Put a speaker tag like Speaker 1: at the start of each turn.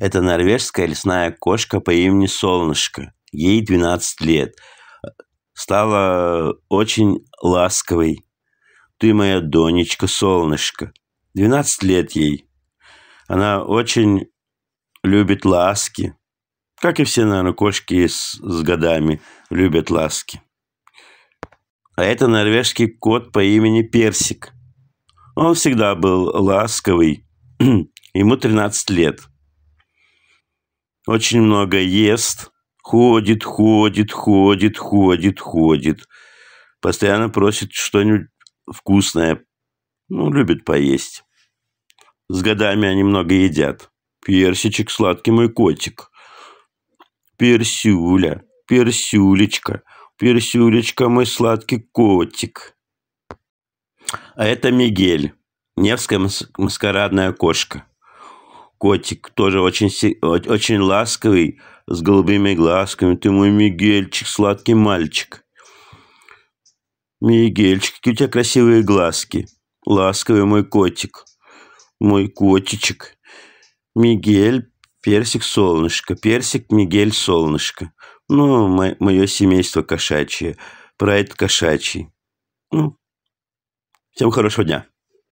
Speaker 1: Это норвежская лесная кошка по имени Солнышко. Ей 12 лет. Стала очень ласковой. Ты моя Донечка, солнышко. 12 лет ей. Она очень любит ласки. Как и все, наверное, кошки с, с годами любят ласки. А это норвежский кот по имени Персик. Он всегда был ласковый. Ему 13 лет. Очень много ест, ходит, ходит, ходит, ходит, ходит. Постоянно просит что-нибудь вкусное. Ну, любит поесть. С годами они много едят. Персичек, сладкий мой котик. Персюля, персюлечка, персюлечка, мой сладкий котик. А это Мигель, Невская маскарадная кошка. Котик тоже очень, очень ласковый, с голубыми глазками. Ты мой Мигельчик, сладкий мальчик. Мигельчик, какие у тебя красивые глазки. Ласковый мой котик. Мой котичек. Мигель, персик, солнышко. Персик, Мигель, солнышко. Ну, мое семейство кошачье. Прайд кошачий. Ну, всем хорошего дня.